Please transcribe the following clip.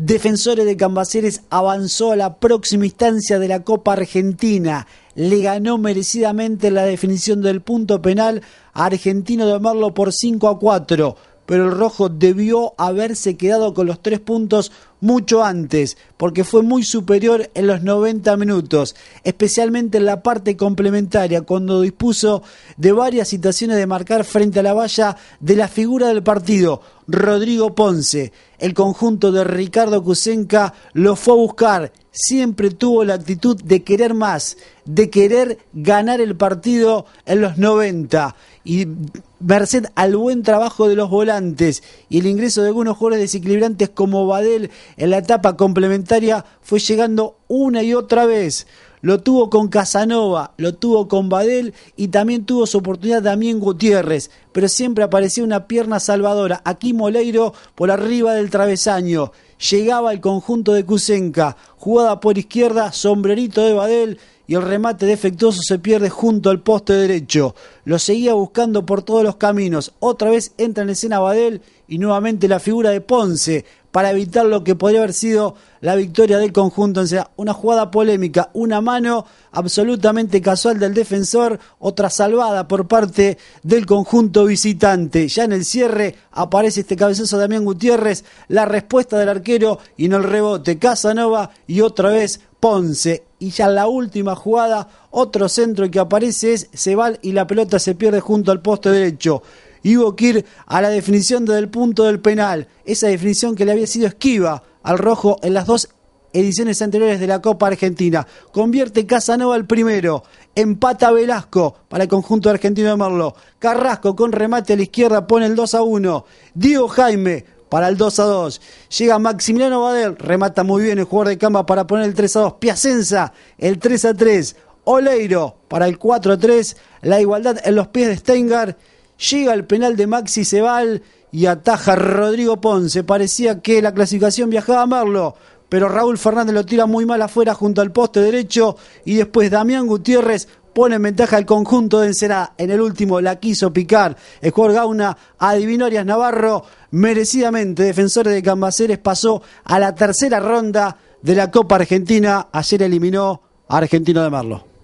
Defensores de Cambaceres avanzó a la próxima instancia de la Copa Argentina. Le ganó merecidamente la definición del punto penal a Argentino de Marlo por 5 a 4 pero el rojo debió haberse quedado con los tres puntos mucho antes, porque fue muy superior en los 90 minutos, especialmente en la parte complementaria, cuando dispuso de varias situaciones de marcar frente a la valla de la figura del partido, Rodrigo Ponce. El conjunto de Ricardo Cusenca lo fue a buscar, siempre tuvo la actitud de querer más, de querer ganar el partido en los 90 y merced al buen trabajo de los volantes y el ingreso de algunos jugadores desequilibrantes como Badel en la etapa complementaria fue llegando una y otra vez. Lo tuvo con Casanova, lo tuvo con Badel y también tuvo su oportunidad Damián Gutiérrez, pero siempre aparecía una pierna salvadora, aquí Moleiro por arriba del travesaño llegaba el conjunto de Cusenca, jugada por izquierda, sombrerito de Badel y el remate defectuoso se pierde junto al poste derecho. Lo seguía buscando por todos los caminos. Otra vez entra en escena Badel y nuevamente la figura de Ponce para evitar lo que podría haber sido la victoria del conjunto. O sea, una jugada polémica, una mano absolutamente casual del defensor, otra salvada por parte del conjunto visitante. Ya en el cierre aparece este cabezazo de Damián Gutiérrez, la respuesta del arquero y en el rebote Casanova y otra vez Ponce. Y ya la última jugada, otro centro que aparece es Cebal y la pelota se pierde junto al poste derecho. Y Kir a la definición desde punto del penal. Esa definición que le había sido esquiva al rojo en las dos ediciones anteriores de la Copa Argentina. Convierte Casanova el primero. Empata Velasco para el conjunto argentino de Merlo. Carrasco con remate a la izquierda pone el 2 a 1. Diego Jaime para el 2 a 2. Llega Maximiliano Bader, remata muy bien el jugador de Camba para poner el 3 a 2. Piacenza, el 3 a 3. Oleiro para el 4 a 3. La igualdad en los pies de Steingar. Llega el penal de Maxi Sebal y ataja Rodrigo Ponce. Parecía que la clasificación viajaba a Marlo, pero Raúl Fernández lo tira muy mal afuera junto al poste derecho y después Damián Gutiérrez pone en ventaja al conjunto de Ensenada. En el último la quiso picar. jugador Gauna a Divinorias Navarro. Merecidamente, Defensores de Cambaceres pasó a la tercera ronda de la Copa Argentina. Ayer eliminó a Argentino de Marlo.